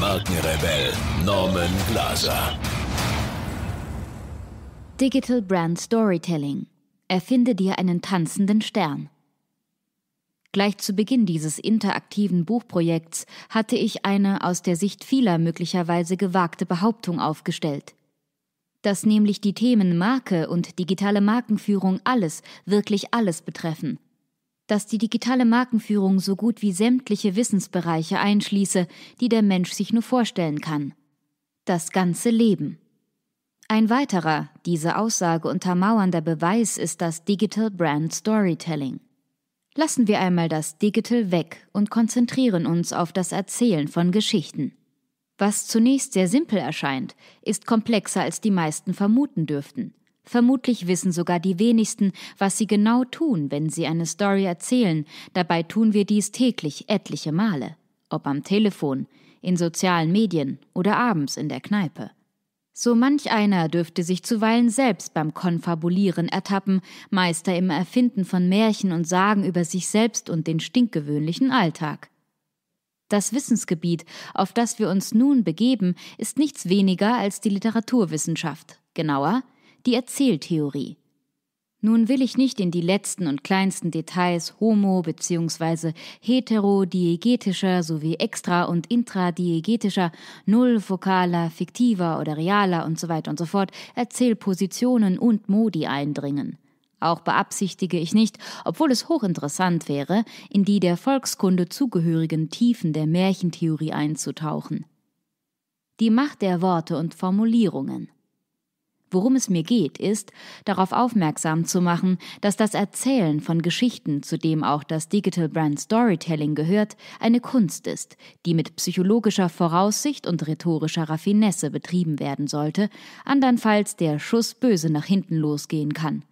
Markenrebell Norman Glaser. Digital Brand Storytelling. Erfinde dir einen tanzenden Stern. Gleich zu Beginn dieses interaktiven Buchprojekts hatte ich eine aus der Sicht vieler möglicherweise gewagte Behauptung aufgestellt. Dass nämlich die Themen Marke und digitale Markenführung alles, wirklich alles betreffen – dass die digitale Markenführung so gut wie sämtliche Wissensbereiche einschließe, die der Mensch sich nur vorstellen kann. Das ganze Leben. Ein weiterer, diese Aussage untermauernder Beweis ist das Digital Brand Storytelling. Lassen wir einmal das Digital weg und konzentrieren uns auf das Erzählen von Geschichten. Was zunächst sehr simpel erscheint, ist komplexer als die meisten vermuten dürften. Vermutlich wissen sogar die wenigsten, was sie genau tun, wenn sie eine Story erzählen. Dabei tun wir dies täglich etliche Male. Ob am Telefon, in sozialen Medien oder abends in der Kneipe. So manch einer dürfte sich zuweilen selbst beim Konfabulieren ertappen, Meister im Erfinden von Märchen und Sagen über sich selbst und den stinkgewöhnlichen Alltag. Das Wissensgebiet, auf das wir uns nun begeben, ist nichts weniger als die Literaturwissenschaft, genauer die Erzähltheorie. Nun will ich nicht in die letzten und kleinsten Details homo- bzw. heterodiegetischer sowie extra- und intradiegetischer, nullvokaler, fiktiver oder realer und So weiter und so fort Erzählpositionen und Modi eindringen. Auch beabsichtige ich nicht, obwohl es hochinteressant wäre, in die der Volkskunde zugehörigen Tiefen der Märchentheorie einzutauchen. Die Macht der Worte und Formulierungen – Worum es mir geht, ist, darauf aufmerksam zu machen, dass das Erzählen von Geschichten, zu dem auch das Digital Brand Storytelling gehört, eine Kunst ist, die mit psychologischer Voraussicht und rhetorischer Raffinesse betrieben werden sollte, andernfalls der Schuss böse nach hinten losgehen kann.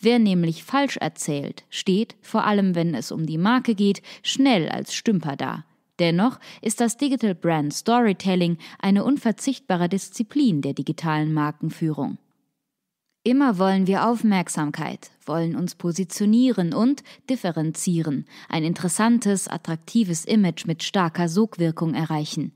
Wer nämlich falsch erzählt, steht, vor allem wenn es um die Marke geht, schnell als Stümper da. Dennoch ist das Digital Brand Storytelling eine unverzichtbare Disziplin der digitalen Markenführung. Immer wollen wir Aufmerksamkeit, wollen uns positionieren und differenzieren, ein interessantes, attraktives Image mit starker Sogwirkung erreichen.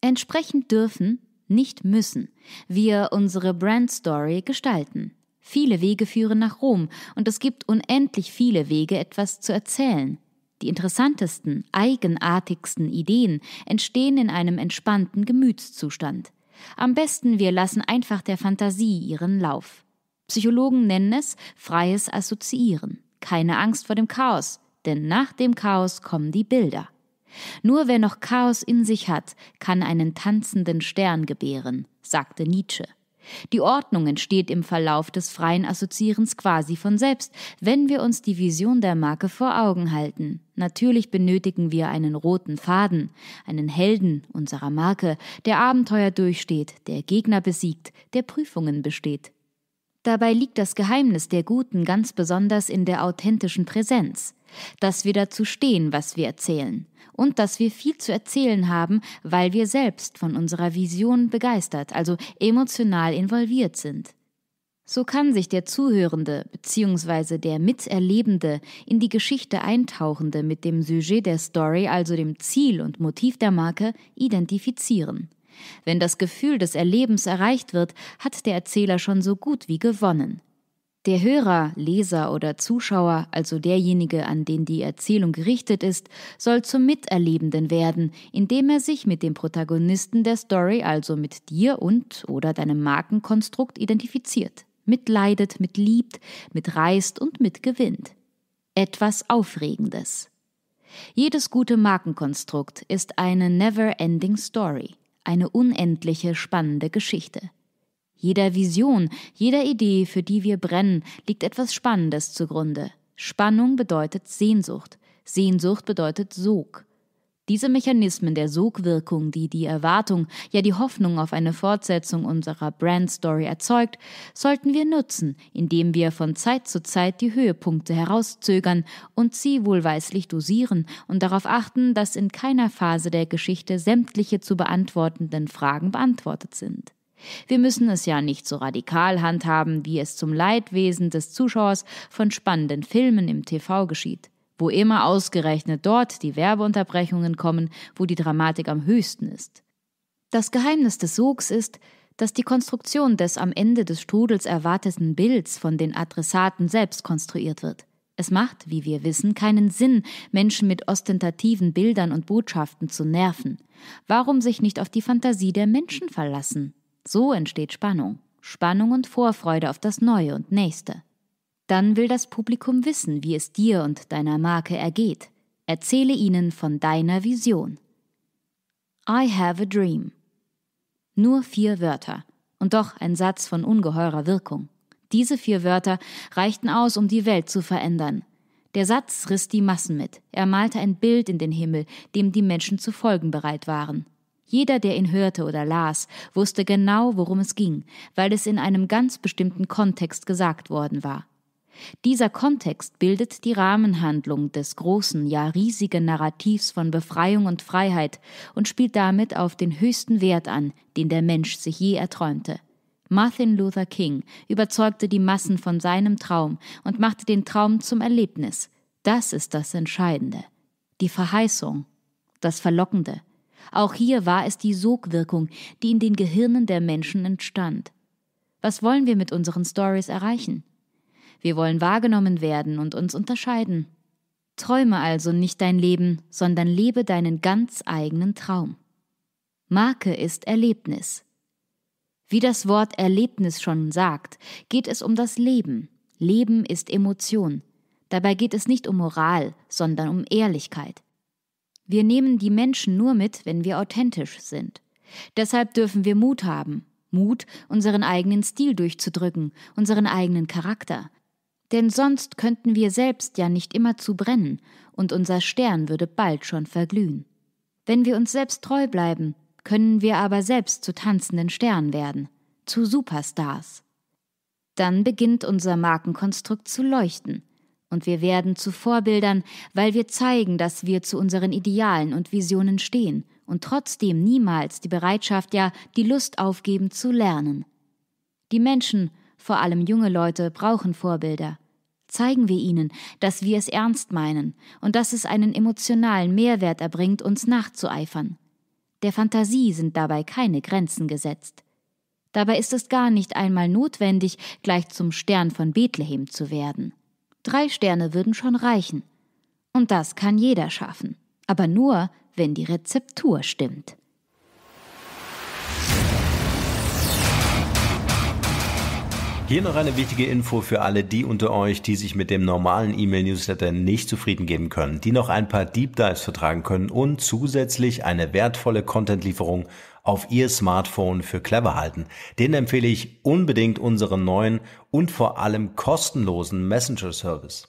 Entsprechend dürfen, nicht müssen, wir unsere Brand Story gestalten. Viele Wege führen nach Rom und es gibt unendlich viele Wege, etwas zu erzählen. Die interessantesten, eigenartigsten Ideen entstehen in einem entspannten Gemütszustand. Am besten wir lassen einfach der Fantasie ihren Lauf. Psychologen nennen es freies Assoziieren. Keine Angst vor dem Chaos, denn nach dem Chaos kommen die Bilder. Nur wer noch Chaos in sich hat, kann einen tanzenden Stern gebären, sagte Nietzsche. Die Ordnung entsteht im Verlauf des freien Assoziierens quasi von selbst, wenn wir uns die Vision der Marke vor Augen halten. Natürlich benötigen wir einen roten Faden, einen Helden unserer Marke, der Abenteuer durchsteht, der Gegner besiegt, der Prüfungen besteht. Dabei liegt das Geheimnis der Guten ganz besonders in der authentischen Präsenz, dass wir dazu stehen, was wir erzählen, und dass wir viel zu erzählen haben, weil wir selbst von unserer Vision begeistert, also emotional involviert sind. So kann sich der Zuhörende bzw. der Miterlebende in die Geschichte eintauchende mit dem Sujet der Story, also dem Ziel und Motiv der Marke, identifizieren. Wenn das Gefühl des Erlebens erreicht wird, hat der Erzähler schon so gut wie gewonnen. Der Hörer, Leser oder Zuschauer, also derjenige, an den die Erzählung gerichtet ist, soll zum Miterlebenden werden, indem er sich mit dem Protagonisten der Story, also mit dir und oder deinem Markenkonstrukt identifiziert, mitleidet, mitliebt, mitreißt und mitgewinnt. Etwas Aufregendes. Jedes gute Markenkonstrukt ist eine never-ending Story eine unendliche spannende Geschichte. Jeder Vision, jeder Idee, für die wir brennen, liegt etwas Spannendes zugrunde. Spannung bedeutet Sehnsucht, Sehnsucht bedeutet Sog. Diese Mechanismen der Sogwirkung, die die Erwartung, ja die Hoffnung auf eine Fortsetzung unserer Brand Story erzeugt, sollten wir nutzen, indem wir von Zeit zu Zeit die Höhepunkte herauszögern und sie wohlweislich dosieren und darauf achten, dass in keiner Phase der Geschichte sämtliche zu beantwortenden Fragen beantwortet sind. Wir müssen es ja nicht so radikal handhaben, wie es zum Leidwesen des Zuschauers von spannenden Filmen im TV geschieht wo immer ausgerechnet dort die Werbeunterbrechungen kommen, wo die Dramatik am höchsten ist. Das Geheimnis des Sogs ist, dass die Konstruktion des am Ende des Strudels erwarteten Bilds von den Adressaten selbst konstruiert wird. Es macht, wie wir wissen, keinen Sinn, Menschen mit ostentativen Bildern und Botschaften zu nerven. Warum sich nicht auf die Fantasie der Menschen verlassen? So entsteht Spannung. Spannung und Vorfreude auf das Neue und Nächste. Dann will das Publikum wissen, wie es dir und deiner Marke ergeht. Erzähle ihnen von deiner Vision. I have a dream. Nur vier Wörter und doch ein Satz von ungeheurer Wirkung. Diese vier Wörter reichten aus, um die Welt zu verändern. Der Satz riss die Massen mit. Er malte ein Bild in den Himmel, dem die Menschen zu folgen bereit waren. Jeder, der ihn hörte oder las, wusste genau, worum es ging, weil es in einem ganz bestimmten Kontext gesagt worden war. Dieser Kontext bildet die Rahmenhandlung des großen, ja riesigen Narrativs von Befreiung und Freiheit und spielt damit auf den höchsten Wert an, den der Mensch sich je erträumte. Martin Luther King überzeugte die Massen von seinem Traum und machte den Traum zum Erlebnis. Das ist das Entscheidende. Die Verheißung. Das Verlockende. Auch hier war es die Sogwirkung, die in den Gehirnen der Menschen entstand. Was wollen wir mit unseren Stories erreichen? Wir wollen wahrgenommen werden und uns unterscheiden. Träume also nicht dein Leben, sondern lebe deinen ganz eigenen Traum. Marke ist Erlebnis. Wie das Wort Erlebnis schon sagt, geht es um das Leben. Leben ist Emotion. Dabei geht es nicht um Moral, sondern um Ehrlichkeit. Wir nehmen die Menschen nur mit, wenn wir authentisch sind. Deshalb dürfen wir Mut haben. Mut, unseren eigenen Stil durchzudrücken, unseren eigenen Charakter, denn sonst könnten wir selbst ja nicht immer zu brennen, und unser Stern würde bald schon verglühen. Wenn wir uns selbst treu bleiben, können wir aber selbst zu tanzenden Sternen werden, zu Superstars. Dann beginnt unser Markenkonstrukt zu leuchten, und wir werden zu Vorbildern, weil wir zeigen, dass wir zu unseren Idealen und Visionen stehen und trotzdem niemals die Bereitschaft, ja die Lust aufgeben zu lernen. Die Menschen vor allem junge Leute, brauchen Vorbilder. Zeigen wir ihnen, dass wir es ernst meinen und dass es einen emotionalen Mehrwert erbringt, uns nachzueifern. Der Fantasie sind dabei keine Grenzen gesetzt. Dabei ist es gar nicht einmal notwendig, gleich zum Stern von Bethlehem zu werden. Drei Sterne würden schon reichen. Und das kann jeder schaffen, aber nur, wenn die Rezeptur stimmt. Hier noch eine wichtige Info für alle die unter euch, die sich mit dem normalen E-Mail-Newsletter nicht zufrieden geben können, die noch ein paar Deep Dives vertragen können und zusätzlich eine wertvolle Content-Lieferung auf ihr Smartphone für clever halten. Den empfehle ich unbedingt unseren neuen und vor allem kostenlosen Messenger-Service.